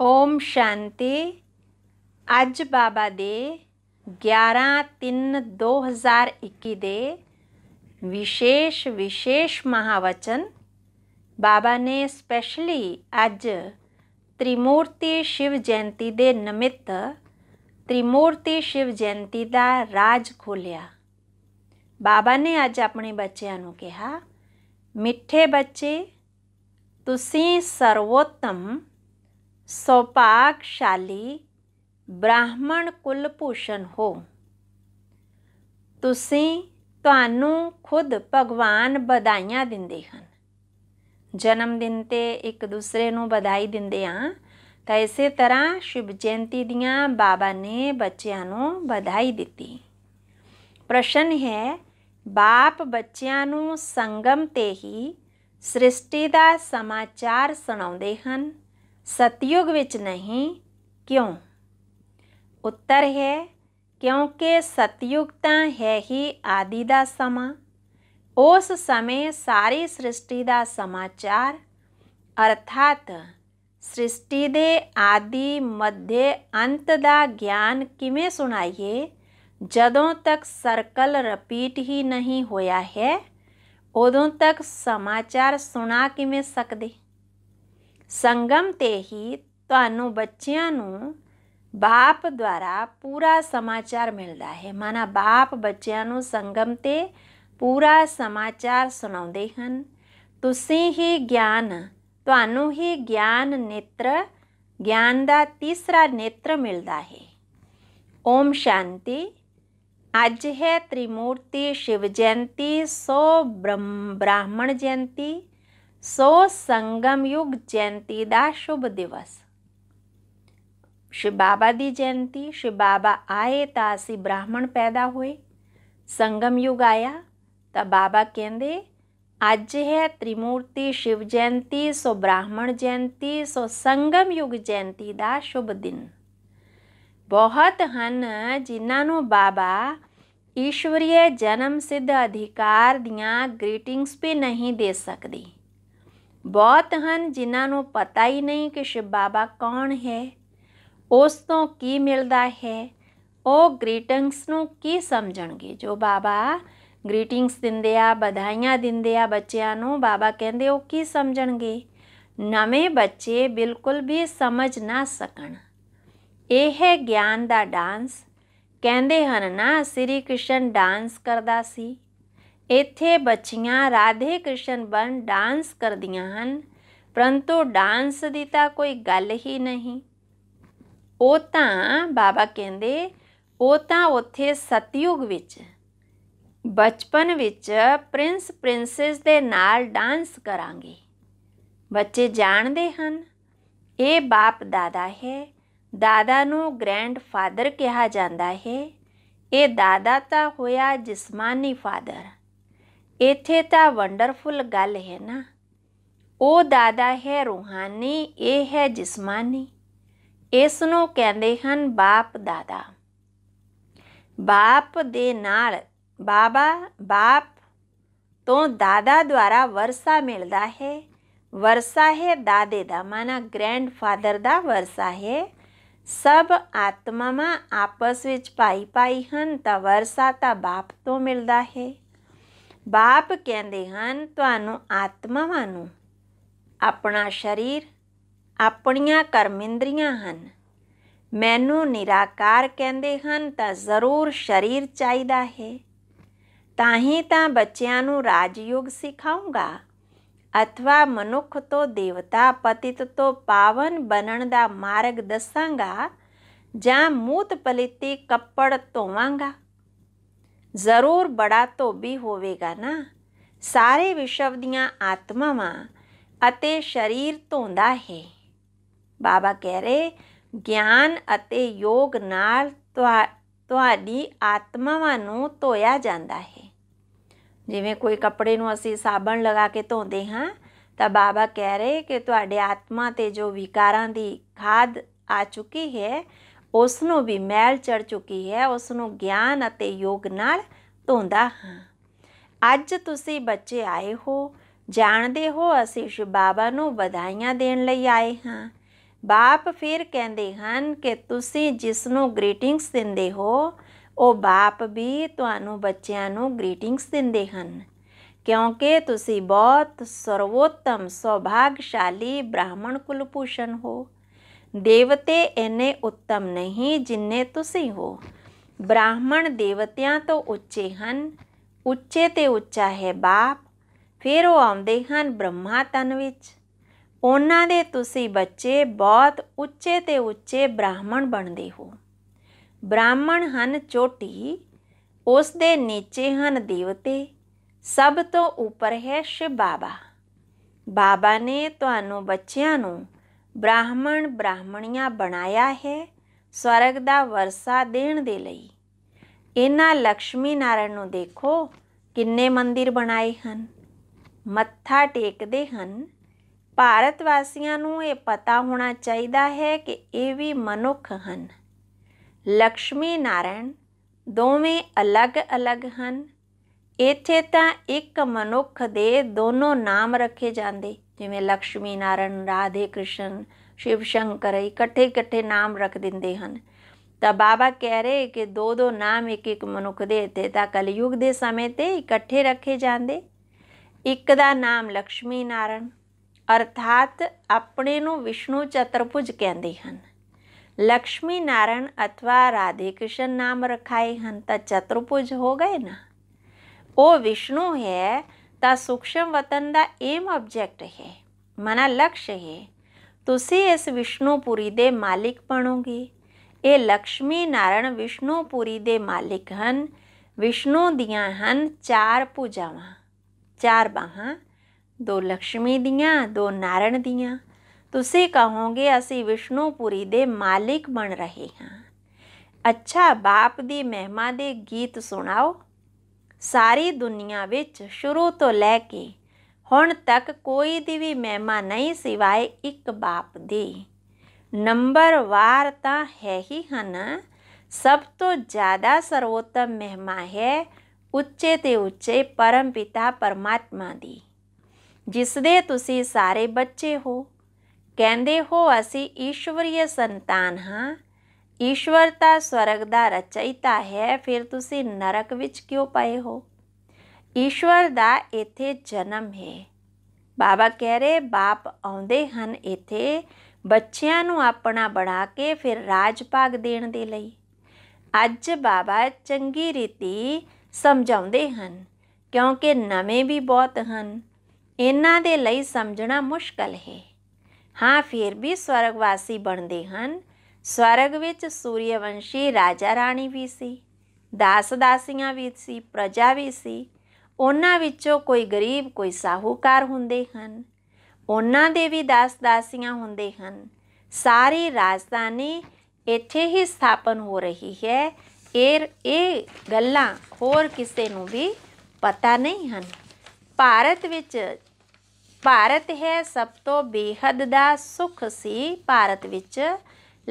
ਓਮ ਸ਼ਾਂਤੀ ਅੱਜ ਬਾਬਾ ਦੇ 11/3/2021 ਦੇ ਵਿਸ਼ੇਸ਼ ਵਿਸ਼ੇਸ਼ ਮਹਾਵਚਨ ਬਾਬਾ ਨੇ ਸਪੈਸ਼ਲੀ ਅੱਜ ਤ੍ਰਿਮੂਰਤੀ ਸ਼ਿਵ ਜਯੰਤੀ ਦੇ ਨਿਮਿਤ ਤ੍ਰਿਮੂਰਤੀ ਸ਼ਿਵ ਜਯੰਤੀ ਦਾ ਰਾਜ ਖੋਲਿਆ ਬਾਬਾ ਨੇ ਅੱਜ ਆਪਣੇ ਬੱਚਿਆਂ ਨੂੰ ਕਿਹਾ ਮਿੱਠੇ ਬੱਚੇ ਤੁਸੀਂ ਸਰਵੋਤਮ ਸੌਭਾਗਸ਼ਾਲੀ ਬ੍ਰਾਹਮਣ ਕੁਲਭੂਸ਼ਣ ਹੋ ਤੁਸੀਂ ਤੁਹਾਨੂੰ ਖੁਦ ਭਗਵਾਨ ਵਧਾਈਆਂ ਦਿੰਦੇ ਹਨ ਜਨਮ ਦਿਨ ਤੇ ਇੱਕ ਦੂਸਰੇ ਨੂੰ ਬਧਾਈ ਦਿੰਦੇ ਆ ਤਾਂ ਇਸੇ ਤਰ੍ਹਾਂ ਸ਼ੁਭ ਜਯੰਤੀ ਦੀਆਂ ਬਾਬਾ ਨੇ ਬੱਚਿਆਂ ਨੂੰ ਬਧਾਈ ਦਿੱਤੀ ਪ੍ਰਸ਼ਨ ਹੈ ਬਾਪ ਬੱਚਿਆਂ ਨੂੰ ਸੰਗਮ ਤੇ ਹੀ ਸ੍ਰਿਸ਼ਟੀ ਦਾ ਸਮਾਚਾਰ ਸੁਣਾਉਂਦੇ ਹਨ सतयुग नहीं क्यों उत्तर है क्योंकि सतयुग तो है ही आदि का समा उस समय सारी सृष्टि का समाचार अर्थात सृष्टि के आदि मध्य अंत का ज्ञान किमें सुनाइए जदों तक सर्कल रपीट ही नहीं होया है उदों तक समाचार सुना किमें सकते ਸੰਗਮ ਤੇ ਹੀ ਤੁਹਾਨੂੰ ਬੱਚਿਆਂ ਨੂੰ ਬਾਪ ਦੁਆਰਾ ਪੂਰਾ ਸਮਾਚਾਰ ਮਿਲਦਾ ਹੈ ਮਾਨਾ ਬਾਪ ਬੱਚਿਆਂ ਨੂੰ ਸੰਗਮ ਤੇ ਪੂਰਾ ਸਮਾਚਾਰ ਸੁਣਾਉਂਦੇ ਹਨ ਤੁਸੀਂ ਹੀ ਗਿਆਨ ਤੁਹਾਨੂੰ ਹੀ ਗਿਆਨ ਨੇਤਰ ਗਿਆਨ ਦਾ ਤੀਸਰਾ ਨੇਤਰ ਮਿਲਦਾ ਹੈ ਓਮ ਸ਼ਾਂਤੀ ਅੱਜ ਹੈ ਤ੍ਰਿਮੂਰਤੀ ਸ਼ਿਵ ਜਯੰਤੀ ਸੋ ਬ੍ਰਹਮ ਬ੍ਰਾਹਮਣ ਜਯੰਤੀ ਸੋ ਸੰਗਮ ਯੁਗ ਜਯੰਤੀ ਦਾ ਸ਼ੁਭ ਦਿਵਸ ਸ਼ਿਵ ਬਾਬਾ ਦੀ ਜਯੰਤੀ ਸ਼ਿਵ ਬਾਬਾ ਆਏ ਤਾਂ ਅਸੀਂ ਬ੍ਰਾਹਮਣ ਪੈਦਾ ਹੋਏ ਸੰਗਮ ਯੁਗ ਆਇਆ ਤਾਂ ਬਾਬਾ ਕਹਿੰਦੇ ਅੱਜ ਹੈ ਤ੍ਰਿਮੂਰਤੀ ਸ਼ਿਵ ਜਯੰਤੀ ਸੋ ਬ੍ਰਾਹਮਣ ਜਯੰਤੀ ਸੋ ਸੰਗਮ ਯੁਗ ਜਯੰਤੀ ਦਾ ਸ਼ੁਭ ਦਿਨ ਬਹੁਤ ਹਨ ਜਿਨ੍ਹਾਂ ਨੂੰ ਬਾਬਾ ਈਸ਼ਵਰੀਏ ਜਨਮ ਸਿੱਧ ਅਧਿਕਾਰ ਦੀਆਂ ਗ੍ਰੀਟਿੰਗਸ ਵੀ ਨਹੀਂ ਦੇ ਸਕਦੀ ਬਹੁਤ ਹਨ ਜਿਨ੍ਹਾਂ ਨੂੰ ਪਤਾ ਹੀ ਨਹੀਂ ਕਿ ਸ਼ਿਵ ਬਾਬਾ ਕੌਣ ਹੈ ਉਸ ਤੋਂ ਕੀ ਮਿਲਦਾ ਹੈ ਉਹ ਗ੍ਰੀਟਿੰਗਸ ਨੂੰ ਕੀ ਸਮਝਣਗੇ ਜੋ ਬਾਬਾ ਗ੍ਰੀਟਿੰਗਸ ਦਿੰਦੇ ਆ ਬਧਾਈਆਂ ਦਿੰਦੇ ਆ ਬੱਚਿਆਂ ਨੂੰ ਬਾਬਾ ਕਹਿੰਦੇ ਉਹ ਕੀ ਸਮਝਣਗੇ ਨਵੇਂ ਬੱਚੇ ਬਿਲਕੁਲ ਵੀ ਸਮਝ ਨਾ ਸਕਣ ਇਹ ਹੈ ਗਿਆਨ ਦਾ ਡਾਂਸ ਕਹਿੰਦੇ ਹਨ ਨਾ ਸ੍ਰੀ ਕ੍ਰਿਸ਼ਨ ਡਾਂਸ ਕਰਦਾ ਸੀ ਇੱਥੇ ਬੱਚੀਆਂ ਰਾਧੇ ਕ੍ਰਿਸ਼ਨ ਬਨ ਡਾਂਸ ਕਰਦੀਆਂ ਹਨ ਪਰੰਤੂ ਡਾਂਸ ਦੀ ਤਾਂ ਕੋਈ ਗੱਲ ਹੀ ਨਹੀਂ ਉਹ ਤਾਂ ਬਾਬਾ ਕਹਿੰਦੇ ਉਹ ਤਾਂ ਉੱਥੇ ਸਤਯੁਗ ਵਿੱਚ ਬਚਪਨ ਵਿੱਚ ਪ੍ਰਿੰਸ ਪ੍ਰਿੰਸੈਸ ਦੇ ਨਾਲ ਡਾਂਸ ਕਰਾਂਗੇ ਬੱਚੇ ਜਾਣਦੇ ਹਨ ਇਹ ਬਾਪ ਦਾਦਾ ਹੈ ਦਾਦਾ ਨੂੰ ਗ੍ਰੈਂਡਫਾਦਰ ਕਿਹਾ ਜਾਂਦਾ ਹੈ ਇਹ ਦਾਦਾ ਤਾਂ ਹੋਇਆ ਜਿਸਮਾਨੀ ਫਾਦਰ ਇੱਥੇ ਤਾਂ ਵੰਡਰਫੁਲ ਗੱਲ ਹੈ ਨਾ ਉਹ ਦਾਦਾ ਹੈ ਰੂਹਾਨੀ ਇਹ ਹੈ ਜਿਸਮਾਨੀ ਇਸ ਨੂੰ ਕਹਿੰਦੇ ਹਨ ਬਾਪ ਦਾਦਾ ਬਾਪ ਦੇ ਨਾਲ ਬਾਬਾ ਬਾਪ ਤੋਂ ਦਾਦਾ ਦੁਆਰਾ ਵਰਸਾ ਮਿਲਦਾ ਹੈ ਵਰਸਾ ਹੈ ਦਾਦੇ ਦਾ ਮਾਨਾ ਗ੍ਰੈਂਡਫਾਦਰ ਦਾ ਵਰਸਾ ਹੈ ਸਭ ਆਤਮਾਵਾਂ ਆਪਸ ਵਿੱਚ ਪਾਈ ਪਾਈ ਹਨ ਤਾਂ ਵਰਸਾ ਤਾਂ ਬਾਪ ਤੋਂ ਮਿਲਦਾ ਹੈ ਬਾਪ ਕਹਿੰਦੇ ਹਨ ਤੁਹਾਨੂੰ ਆਤਮਾਵਾਂ ਨੂੰ ਆਪਣਾ ਸਰੀਰ ਆਪਣੀਆਂ ਕਰਮਿੰਦਰੀਆਂ ਹਨ ਮੈਨੂੰ ਨਿਰਾਕਾਰ ਕਹਿੰਦੇ ਹਨ ਤਾਂ ਜ਼ਰੂਰ ਸਰੀਰ ਚਾਹੀਦਾ ਹੈ ਤਾਂ ਹੀ ਤਾਂ ਬੱਚਿਆਂ ਨੂੰ ਰਾਜਯੋਗ ਸਿਖਾਉਂਗਾ ਅਥਵਾ ਮਨੁੱਖ ਤੋਂ ਦੇਵਤਾ ਪਤਿਤ ਤੋਂ ਪਾਵਨ ਬਨਣ ਦਾ ਮਾਰਗ ਦੱਸਾਂਗਾ ਜਾਂ ਮੂਤ ਪਲਿਤੀ ਕੱਪੜ ਧੋਵਾਂਗਾ ਜ਼ਰੂਰ ਬੜਾ ਧੋਬੀ ਹੋਵੇਗਾ ਨਾ ਸਾਰੇ ਵਿਸ਼ਵ ਦੀਆਂ ਆਤਮਾਵਾਂ ਅਤੇ ਸਰੀਰ ਧੋਂਦਾ ਹੈ ਬਾਬਾ ਕਹਿ ਰਹੇ ਗਿਆਨ ਅਤੇ ਯੋਗ ਨਾਲ ਤੁਹਾਡੀ ਆਤਮਾਵਾਂ ਨੂੰ ਧੋਇਆ ਜਾਂਦਾ ਹੈ ਜਿਵੇਂ ਕੋਈ ਕੱਪੜੇ ਨੂੰ ਅਸੀਂ ਸਾਬਣ ਲਗਾ ਕੇ ਧੋਂਦੇ ਹਾਂ ਤਾਂ ਬਾਬਾ ਕਹਿ ਰਹੇ ਕਿ ਤੁਹਾਡੇ ਆਤਮਾ ਤੇ ਜੋ ਵਿਕਾਰਾਂ ਦੀ ਖਾਦ ਆ ਚੁੱਕੀ ਹੈ ਉਸ ਨੂੰ ਵੀ ਮੈਲ ਚੜ ਚੁੱਕੀ ਹੈ ਉਸ ਨੂੰ ਗਿਆਨ ਅਤੇ ਯੋਗ ਨਾਲ ਧੋਂਦਾ ਹਾਂ ਅੱਜ ਤੁਸੀਂ ਬੱਚੇ ਆਏ ਹੋ ਜਾਣਦੇ ਹੋ ਅਸੀਂ ਸ਼ਿਵ ਬਾਬਾ ਨੂੰ ਵਧਾਈਆਂ ਦੇਣ ਲਈ ਆਏ ਹਾਂ ਬਾਪ ਫਿਰ ਕਹਿੰਦੇ ਹਨ ਕਿ ਤੁਸੀਂ ਜਿਸ ਨੂੰ ਗ੍ਰੀਟਿੰਗਸ ਦਿੰਦੇ ਹੋ ਉਹ ਬਾਪ ਵੀ ਤੁਹਾਨੂੰ ਬੱਚਿਆਂ ਨੂੰ ਗ੍ਰੀਟਿੰਗਸ ਦਿੰਦੇ ਹਨ ਕਿਉਂਕਿ ਤੁਸੀਂ ਬਹੁਤ ਸਰਵੋਤਮ ਸੌਭਾਗਸ਼ਾਲੀ ਬ੍ਰਾਹਮਣ ਕੁਲਪੂਸ਼ਣ ਹੋ ਦੇਵਤੇ ਇੰਨੇ ਉੱਤਮ ਨਹੀਂ ਜਿੰਨੇ ਤੁਸੀਂ ਹੋ ਬ੍ਰਾਹਮਣ ਦੇਵਤਿਆਂ ਤੋਂ ਉੱਚੇ ਹਨ ਉੱਚੇ ਤੇ ਉੱਚਾ ਹੈ ਬਾਪ ਫਿਰ ਉਹ ਆਉਂਦੇ ਹਨ ਬ੍ਰਹਮਾ ਤਨ ਵਿੱਚ ਉਹਨਾਂ ਦੇ ਤੁਸੀਂ ਬੱਚੇ ਬਹੁਤ ਉੱਚੇ ਤੇ ਉੱਚੇ ਬ੍ਰਾਹਮਣ ਬਣਦੇ ਹੋ ਬ੍ਰਾਹਮਣ ਹਨ ਚੋਟੀ ਉਸ ਦੇ ਨੀਚੇ ਹਨ ਦੇਵਤੇ ਸਭ ਤੋਂ ਉੱਪਰ ਹੈ ਸ਼ਿਵ ਬਾਬਾ ਬਾਬਾ ਨੇ ਤੁਹਾਨੂੰ ਬੱਚਿਆਂ ਨੂੰ ਬ੍ਰਾਹਮਣ ਬ੍ਰਾਹਮਣੀਆਂ ਬਣਾਇਆ ਹੈ ਸਵਰਗ ਦਾ ਵਰਸਾ ਦੇਣ ਦੇ ਲਈ ਇਹਨਾਂ ਲక్ష్ਮੀ ਨਾਰਾਇਣ ਨੂੰ ਦੇਖੋ ਕਿੰਨੇ ਮੰਦਿਰ ਬਣਾਏ ਹਨ ਮੱਥਾ ਟੇਕਦੇ ਹਨ ਭਾਰਤ ਵਾਸੀਆਂ ਨੂੰ ਇਹ ਪਤਾ ਹੋਣਾ ਚਾਹੀਦਾ ਹੈ ਕਿ ਇਹ ਵੀ ਮਨੁੱਖ ਹਨ ਲక్ష్ਮੀ ਨਾਰਾਇਣ ਦੋਵੇਂ ਅਲੱਗ-ਅਲੱਗ ਹਨ ਇੱਥੇ ਤਾਂ ਇੱਕ ਮਨੁੱਖ ਦੇ ਦੋਨੋਂ ਨਾਮ ਰੱਖੇ ਜਾਂਦੇ ਜਿਵੇਂ ਲక్ష్ਮੀ ਨਾਰਨ ਰਾਧੇ ਕ੍ਰਿਸ਼ਨ ਸ਼ਿਵ ਸ਼ੰਕਰ ਇਕੱਠੇ ਇਕੱਠੇ ਨਾਮ ਰੱਖ ਦਿੰਦੇ ਹਨ ਤਾਂ ਬਾਬਾ ਕਹਿ ਰਹੇ ਕਿ ਦੋ ਦੋ ਨਾਮ ਇੱਕ ਇੱਕ ਮਨੁੱਖ ਦੇ ਤੇ ਤਾਂ ਕਲਯੁਗ ਦੇ ਸਮੇਂ ਤੇ ਇਕੱਠੇ ਰੱਖੇ ਜਾਂਦੇ ਇੱਕ ਦਾ ਨਾਮ ਲక్ష్ਮੀ ਨਾਰਨ ਅਰਥਾਤ ਆਪਣੇ ਨੂੰ ਵਿਸ਼ਨੂੰ ਚਤਰਪੁਜ ਕਹਿੰਦੇ ਹਨ ਲక్ష్ਮੀ ਨਾਰਨ अथवा ਰਾਧੇ ਕ੍ਰਿਸ਼ਨ ਨਾਮ ਰਖਾਏ ਹਨ ਤਾਂ ਚਤਰਪੁਜ ਹੋ ਗਏ ਨਾ ਉਹ ਵਿਸ਼ਨੂੰ ਹੈ ता सूक्ष्म वतन का एम ऑब्जेक्ट है मना लक्ष्य है तुसी इस विष्णुपुरी दे मालिक बनोगे ये लक्ष्मी नारायण विष्णुपुरी दे मालिक हैं विष्णु दिया हैं चार पूजाव चार बाह दो लक्ष्मी दियाँ दो नारायण दियाँ तुसी कहोगे असी विष्णुपुरी दे मालिक बन रहे हैं अच्छा बाप दी महिमा दे गीत सुनाओ ਸਾਰੀ ਦੁਨੀਆ ਵਿੱਚ ਸ਼ੁਰੂ ਤੋਂ ਲੈ ਕੇ ਹੁਣ ਤੱਕ ਕੋਈ ਦੀ ਵੀ ਮਹਿਮਾ ਨਹੀਂ ਸਿਵਾਏ ਇੱਕ ਬਾਪ ਦੀ ਨੰਬਰ ਵਾਰ ਤਾਂ ਹੈ ਹੀ ਹਨ ਸਭ ਤੋਂ ਜ਼ਿਆਦਾ ਸਰਵੋਤਮ ਮਹਿਮਾ ਹੈ ਉੱਚੇ ਤੇ ਉੱਚੇ ਪਰਮ ਪਿਤਾ ਪਰਮਾਤਮਾ ਦੀ ਜਿਸ ਦੇ ਤੁਸੀਂ ਸਾਰੇ ਬੱਚੇ ਹੋ ਕਹਿੰਦੇ ਹੋ ਅਸੀਂ ਈਸ਼ਵਰੀਏ ਸੰਤਾਨ ਹਾਂ ਈਸ਼ਵਰ ਤਾਂ ਸਵਰਗ ਦਾ ਰਚਾਇਤਾ ਹੈ ਫਿਰ ਤੁਸੀਂ ਨਰਕ ਵਿੱਚ ਕਿਉਂ ਪਏ ਹੋ ਈਸ਼ਵਰ ਦਾ ਇੱਥੇ ਜਨਮ ਹੈ ਬਾਬਾ ਕਹਿ ਰਹੇ ਬਾਪ ਆਉਂਦੇ ਹਨ ਇੱਥੇ ਬੱਚਿਆਂ ਨੂੰ ਆਪਣਾ ਬਣਾ ਕੇ ਫਿਰ ਰਾਜ ਭਾਗ ਦੇਣ ਦੇ ਲਈ ਅੱਜ ਬਾਬਾ ਚੰਗੀ ਰੀਤੀ ਸਮਝਾਉਂਦੇ ਹਨ ਕਿਉਂਕਿ ਨਵੇਂ ਵੀ ਬਹੁਤ ਹਨ ਇਹਨਾਂ ਦੇ ਲਈ ਸਮਝਣਾ ਮੁਸ਼ਕਲ ਹੈ ਹਾਂ ਫਿਰ ਵੀ ਸਵਰਗਵਾਸੀ ਬਣਦੇ ਹਨ ਸਵਰਗ ਵਿੱਚ સૂર્યવંશી ਰਾਜਾ ਰਾਣੀ ਵੀ ਸੀ ਦਾਸ ਦਾਸੀਆਂ ਵੀ ਸੀ ਪ੍ਰਜਾ ਵੀ ਸੀ ਉਹਨਾਂ ਵਿੱਚੋਂ ਕੋਈ ਗਰੀਬ ਕੋਈ ਸਾਹੂਕਾਰ ਹੁੰਦੇ ਹਨ ਉਹਨਾਂ ਦੇ ਵੀ ਦਾਸ ਦਾਸੀਆਂ ਹੁੰਦੇ ਹਨ ਸਾਰੀ ਰਾਜਧਾਨੀ ਇੱਥੇ ਹੀ ਸਥਾਪਨ ਹੋ ਰਹੀ ਹੈ ਇਹ ਇਹ ਗੱਲਾਂ ਹੋਰ ਕਿਸੇ ਨੂੰ ਵੀ ਪਤਾ ਨਹੀਂ ਹਨ ਭਾਰਤ ਵਿੱਚ ਭਾਰਤ ਹੈ ਸਭ ਤੋਂ ਬੇਹੱਦ ਦਾ ਸੁਖ ਸੀ ਭਾਰਤ ਵਿੱਚ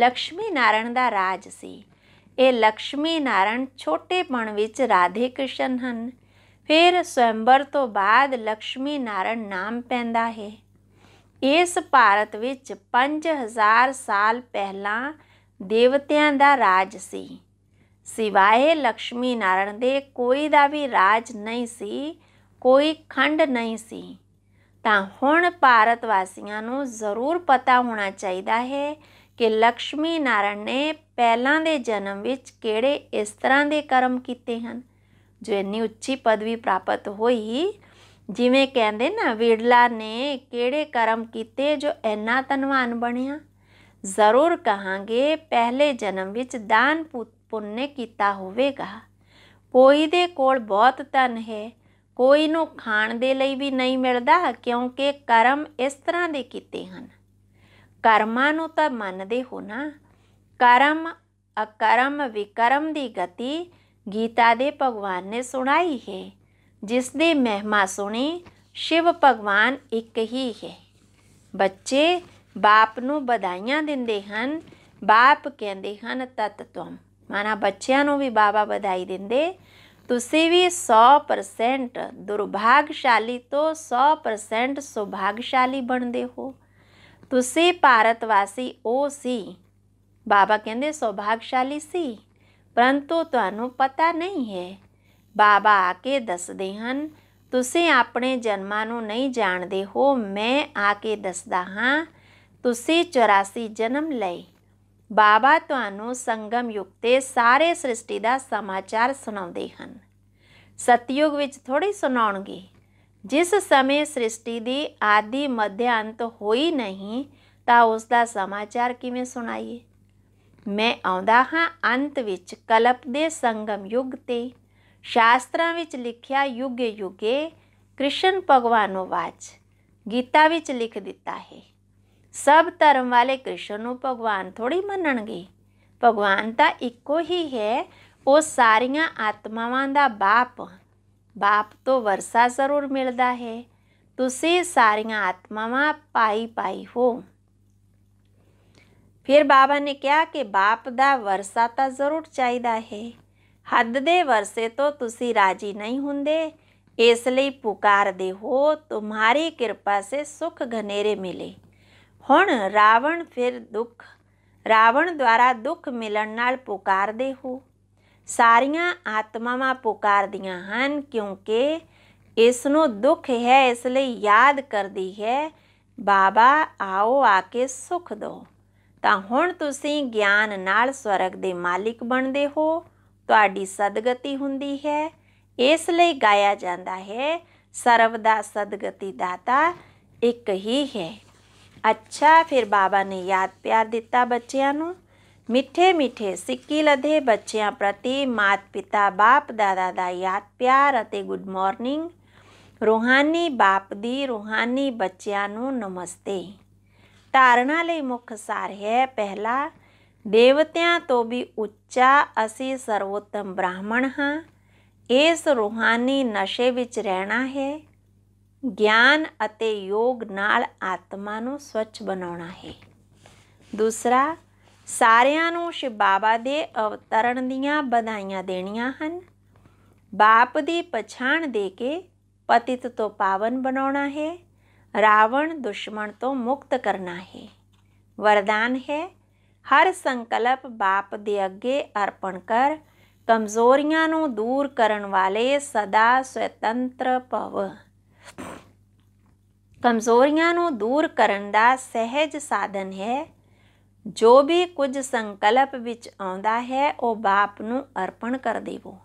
ਲక్ష్ਮੀ ਨਾਰਾਇਣ ਦਾ ਰਾਜ ਸੀ ਇਹ ਲక్ష్ਮੀ ਨਾਰਾਇਣ ਛੋਟੇਪਣ ਵਿੱਚ ਰਾਧੇ ਕ੍ਰਿਸ਼ਨ ਹਨ ਫਿਰ ਸਵੰਬਰ ਤੋਂ ਬਾਅਦ ਲక్ష్ਮੀ ਨਾਰਾਇਣ ਨਾਮ ਪੈਂਦਾ ਹੈ ਇਸ ਭਾਰਤ ਵਿੱਚ 5000 ਸਾਲ ਪਹਿਲਾਂ ਦੇਵਤਿਆਂ ਦਾ ਰਾਜ ਸੀ ਸਿਵਾਏ ਲక్ష్ਮੀ ਨਾਰਾਇਣ ਦੇ ਕੋਈ ਦਾ ਵੀ ਰਾਜ ਨਹੀਂ ਸੀ ਕੋਈ ਖੰਡ ਨਹੀਂ ਸੀ ਤਾਂ ਹੁਣ ਭਾਰਤ ਵਾਸੀਆਂ ਨੂੰ ਜ਼ਰੂਰ ਪਤਾ ਹੋਣਾ ਚਾਹੀਦਾ ਹੈ ਕਿ ਲక్ష్ਮੀ ਨਾਰਾਇਣ ਨੇ ਪਹਿਲਾਂ ਦੇ ਜਨਮ ਵਿੱਚ ਕਿਹੜੇ ਇਸ ਤਰ੍ਹਾਂ ਦੇ ਕਰਮ ਕੀਤੇ ਹਨ ਜੋ ਇੰਨੀ ਉੱਚੀ ਪਦਵੀ ਪ੍ਰਾਪਤ ਹੋਈ ਜਿਵੇਂ ਕਹਿੰਦੇ ਨਾ ਵਿਰਲਾ ਨੇ ਕਿਹੜੇ ਕਰਮ ਕੀਤੇ ਜੋ ਇੰਨਾ ਧਨਵਾਨ ਬਣਿਆ ਜ਼ਰੂਰ ਕਹਾਂਗੇ ਪਹਿਲੇ ਜਨਮ ਵਿੱਚ ਦਾਨ ਪੁੰਨੇ ਕੀਤਾ ਹੋਵੇਗਾ ਕੋਈ ਦੇ ਕੋਲ ਬਹੁਤ ਧਨ ਹੈ ਕੋਈ ਨੂੰ ਖਾਣ ਦੇ ਲਈ ਵੀ ਨਹੀਂ ਮਿਲਦਾ ਕਿਉਂਕਿ ਕਰਮ ਇਸ ਤਰ੍ਹਾਂ ਦੇ ਕੀਤੇ ਹਨ ਕਰਮਾਂ ਨੂੰ ਤਾਂ ਮੰਨਦੇ ਹੋ ਨਾ ਕਰਮ ਅਕਰਮ ਵਿਕਰਮ ਦੀ ਗਤੀ ਗੀਤਾ ਦੇ ਭਗਵਾਨ ਨੇ ਸੁਣਾਈ ਹੈ ਜਿਸ ਦੀ ਮਹਿਮਾ ਸੁਣੀ ਸ਼ਿਵ ਭਗਵਾਨ ਇੱਕ ਹੀ ਹੈ ਬੱਚੇ ਬਾਪ ਨੂੰ ਬਧਾਈਆਂ ਦਿੰਦੇ ਹਨ ਬਾਪ ਕਹਿੰਦੇ ਹਨ ਤਤ ਤੁਮ ਮਾਨਾ ਬੱਚਿਆਂ ਨੂੰ ਵੀ ਬਾਬਾ ਵਧਾਈ ਦਿੰਦੇ ਤੁਸੀਂ ਵੀ 100% ਦੁਰਭਾਗਸ਼ਾਲੀ ਤੋਂ 100% ਸੁਭਾਗਸ਼ਾਲੀ ਬਣਦੇ ਹੋ ਤੁਸੀਂ ਭਾਰਤ ਵਾਸੀ ਉਹ ਸੀ ਬਾਬਾ ਕਹਿੰਦੇ ਸੌਭਾਗਸ਼ਾਲੀ ਸੀ ਪਰੰਤੂ ਤੁਹਾਨੂੰ ਪਤਾ ਨਹੀਂ ਹੈ ਬਾਬਾ ਆ ਕੇ ਦੱਸਦੇ ਹਨ ਤੁਸੀਂ ਆਪਣੇ ਜਨਮਾਂ ਨੂੰ ਨਹੀਂ ਜਾਣਦੇ ਹੋ ਮੈਂ ਆ ਕੇ ਦੱਸਦਾ ਹਾਂ ਤੁਸੀਂ 84 ਜਨਮ ਲਏ ਬਾਬਾ ਤੁਹਾਨੂੰ ਸੰਗਮ ਯੁਕਤੇ ਸਾਰੇ ਸ੍ਰਿਸ਼ਟੀ ਦਾ ਸਮਾਚਾਰ ਸੁਣਾਉਂਦੇ ਹਨ ਸਤਯੁਗ ਵਿੱਚ ਥੋੜੀ ਸੁਣਾਉਣਗੇ ਜਿਸ ਸਮੇਂ ਸ੍ਰਿਸ਼ਟੀ ਦੀ ਆਦਿ ਮਧਿਆੰਤ ਹੋਈ ਨਹੀਂ ਤਾਂ ਉਸ ਦਾ ਸਮਾਚਾਰ ਕਿਵੇਂ ਸੁਣਾਈਏ ਮੈਂ ਆਉਂਦਾ ਹਾਂ ਅੰਤ ਵਿੱਚ ਕਲਪ ਦੇ ਸੰਗਮ ਯੁਗ ਤੇ ਸ਼ਾਸਤਰਾਂ ਵਿੱਚ ਲਿਖਿਆ ਯੁਗੇ ਯੁਗੇ ਕ੍ਰਿਸ਼ਨ ਭਗਵਾਨੋ ਵਾਚ ਗੀਤਾ ਵਿੱਚ ਲਿਖ ਦਿੱਤਾ ਹੈ ਸਭ ਧਰਮ ਵਾਲੇ ਕ੍ਰਿਸ਼ਨ ਨੂੰ ਭਗਵਾਨ ਥੋੜੀ ਮੰਨਣਗੇ ਭਗਵਾਨ ਤਾਂ ਇੱਕੋ ਹੀ ਹੈ ਉਹ ਸਾਰੀਆਂ ਆਤਮਾਵਾਂ ਦਾ ਬਾਪ बाप तो वर्षा जरूर मिलता है तुसे सारिया आत्मा में पाई पाई हो फिर बाबा ने कहा कि बाप दा वरसा तो जरूर चाहिए है हद दे वर्षे तो तुसी राजी नहीं होंगे इसलिए पुकार दे हो तुम्हारी कृपा से सुख घनेरे मिले हूँ रावण फिर दुख रावण द्वारा दुख मिलन पुकार दे हो ਸਾਰੀਆਂ ਆਤਮਾਵਾਂ ਪੁਕਾਰਦੀਆਂ ਹਨ ਕਿਉਂਕਿ ਇਸ ਨੂੰ ਦੁੱਖ ਹੈ ਇਸ ਲਈ ਯਾਦ ਕਰਦੀ ਹੈ ਬਾਬਾ ਆਓ ਆ ਕੇ ਸੁਖ ਦੋ ਤਾਂ ਹੁਣ ਤੁਸੀਂ ਗਿਆਨ ਨਾਲ ਸਵਰਗ ਦੇ ਮਾਲਿਕ ਬਣਦੇ ਹੋ ਤੁਹਾਡੀ ਸਦਗਤੀ ਹੁੰਦੀ ਹੈ ਇਸ ਲਈ ਗਾਇਆ ਜਾਂਦਾ ਹੈ ਸਰਵ ਦਾ ਸਦਗਤੀ ਦਾਤਾ ਇੱਕ ਹੀ ਹੈ ਅੱਛਾ ਫਿਰ ਬਾਬਾ ਨੇ ਯਾਦ ਪਿਆਰ ਦਿੱਤਾ ਬੱਚਿਆਂ ਨੂੰ ਮਿੱਠੇ ਮਿੱਠੇ ਸਿੱਕੀ ਲਦੇ ਬੱਚਿਆਂ ਪ੍ਰਤੀ ਮਾਤ-ਪਿਤਾ ਬਾਪ ਦਾਦਾ ਦਾ ਯਾਦ ਪਿਆਰ ਅਤੇ ਗੁੱਡ ਮਾਰਨਿੰਗ ਰੋਹਾਨੀ ਬਾਪ ਦੀ ਰੋਹਾਨੀ ਬੱਚਿਆਂ ਨੂੰ ਨਮਸਤੇ ਧਾਰਨਾ ਲਈ ਮੁੱਖ ਸਾਰ ਹੈ ਪਹਿਲਾ ਦੇਵਤਿਆਂ ਤੋਂ ਵੀ ਉੱਚਾ ਅਸੀਂ ਸਰਵੋਤਮ ਬ੍ਰਾਹਮਣ ਹਾਂ ਇਸ ਰੋਹਾਨੀ ਨਸ਼ੇ ਵਿੱਚ ਰਹਿਣਾ ਹੈ ਗਿਆਨ ਅਤੇ ਯੋਗ ਨਾਲ ਆਤਮਾ ਨੂੰ ਸਵੱਛ ਬਣਾਉਣਾ ਹੈ ਦੂਸਰਾ ਸਾਰਿਆਂ ਨੂੰ ਸ਼ਿਵ ਬਾਬਾ ਦੇ ਅਵਤਰਣ ਦੀਆਂ ਬਧਾਈਆਂ ਦੇਣੀਆਂ ਹਨ ਬਾਪ ਦੀ ਪਛਾਣ ਦੇ ਕੇ ਪਤਿਤ ਤੋਂ ਪਾਵਨ ਬਣਾਉਣਾ ਹੈ ਰਾਵਣ ਦੁਸ਼ਮਣ ਤੋਂ ਮੁਕਤ ਕਰਨਾ ਹੈ ਵਰਦਾਨ ਹੈ ਹਰ ਸੰਕਲਪ ਬਾਪ ਦੇ ਅੱਗੇ ਅਰਪਣ ਕਰ ਕਮਜ਼ੋਰੀਆਂ ਨੂੰ ਦੂਰ ਕਰਨ ਵਾਲੇ ਸਦਾ ਸਵਤੰਤਰ ਭਵ ਕਮਜ਼ੋਰੀਆਂ ਨੂੰ ਦੂਰ ਕਰਨ ਦਾ ਸਹਿਜ ਸਾਧਨ ਹੈ ਜੋ ਵੀ ਕੁਝ ਸੰਕਲਪ ਵਿੱਚ ਆਉਂਦਾ ਹੈ ਉਹ ਬਾਪ ਨੂੰ ਅਰਪਣ ਕਰ ਦੇਵੋ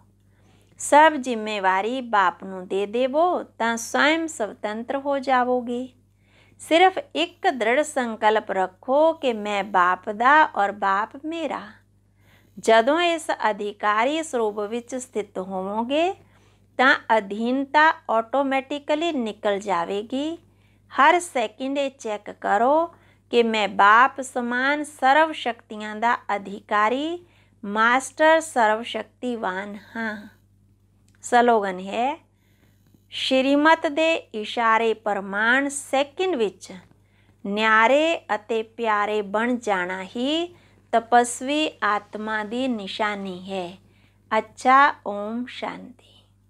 ਸਭ ਜ਼ਿੰਮੇਵਾਰੀ ਬਾਪ ਨੂੰ ਦੇ ਦੇਵੋ ਤਾਂ ਸਵੈਮ ਸੁਤੰਤਰ ਹੋ ਜਾਵੋਗੇ ਸਿਰਫ ਇੱਕ ਦ੍ਰਿੜ ਸੰਕਲਪ ਰੱਖੋ ਕਿ ਮੈਂ ਬਾਪ ਦਾ ਔਰ ਬਾਪ ਮੇਰਾ ਜਦੋਂ ਇਸ ਅਧਿਕਾਰੀ ਸਰੂਪ ਵਿੱਚ ਸਥਿਤ ਹੋਵੋਗੇ ਤਾਂ ਅਧੀਨਤਾ ਆਟੋਮੈਟਿਕਲੀ ਨਿਕਲ ਜਾਵੇਗੀ ਹਰ ਸੈਕਿੰਡ ਇਹ ਚੈੱਕ ਕਰੋ ਕਿ ਮੈਂ ਬਾਪ ਸਮਾਨ ਸਰਵ ਸ਼ਕਤੀਆਂ ਦਾ ਅਧਿਕਾਰੀ ਮਾਸਟਰ ਸਰਵ ਸ਼ਕਤੀਵਾਨ ਹਾਂ ਸਲੋਗਨ ਹੈ ਸ਼੍ਰੀਮਤ ਦੇ ਇਸ਼ਾਰੇ ਪਰਮਾਨ ਸੈਕਿੰਡ ਵਿੱਚ ਨਿਆਰੇ ਅਤੇ ਪਿਆਰੇ ਬਣ ਜਾਣਾ ਹੀ ਤਪਸਵੀ ਆਤਮਾ ਦੀ ਨਿਸ਼ਾਨੀ ਹੈ ਅੱਛਾ ਓਮ ਸ਼ਾਂਤੀ